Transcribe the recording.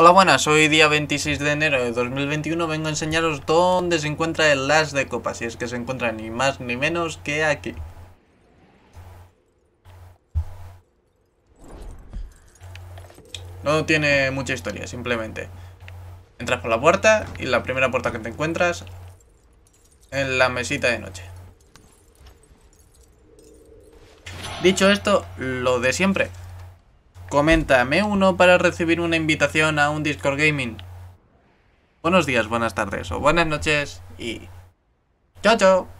Hola buenas, hoy día 26 de enero de 2021 vengo a enseñaros dónde se encuentra el las de Copas y es que se encuentra ni más ni menos que aquí. No tiene mucha historia, simplemente entras por la puerta y la primera puerta que te encuentras en la mesita de noche. Dicho esto, lo de siempre. Comenta, uno para recibir una invitación a un Discord Gaming. Buenos días, buenas tardes o buenas noches y... ¡Chao, chao!